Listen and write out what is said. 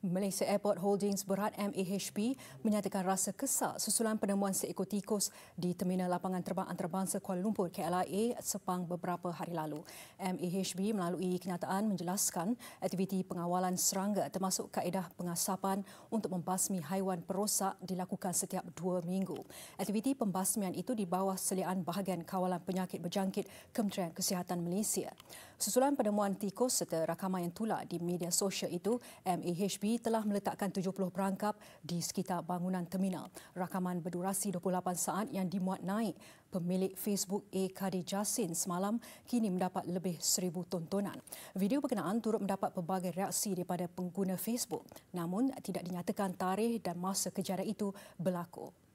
Malaysia Airport Holdings Berhad MAHB menyatakan rasa kesal susulan penemuan seekor tikus di Terminal Lapangan Terbang Antarabangsa Kuala Lumpur KLIA sepang beberapa hari lalu. MAHB melalui kenyataan menjelaskan aktiviti pengawalan serangga termasuk kaedah pengasapan untuk membasmi haiwan perosak dilakukan setiap dua minggu. Aktiviti pembasmian itu di bawah seliaan bahagian kawalan penyakit berjangkit Kementerian Kesihatan Malaysia. Susulan penemuan tikus serta rakaman yang tular di media sosial itu, MAHB telah meletakkan 70 perangkap di sekitar bangunan terminal. Rakaman berdurasi 28 saat yang dimuat naik pemilik Facebook A. Kadi Jasin semalam kini mendapat lebih seribu tontonan. Video berkenaan turut mendapat pelbagai reaksi daripada pengguna Facebook. Namun, tidak dinyatakan tarikh dan masa kejadian itu berlaku.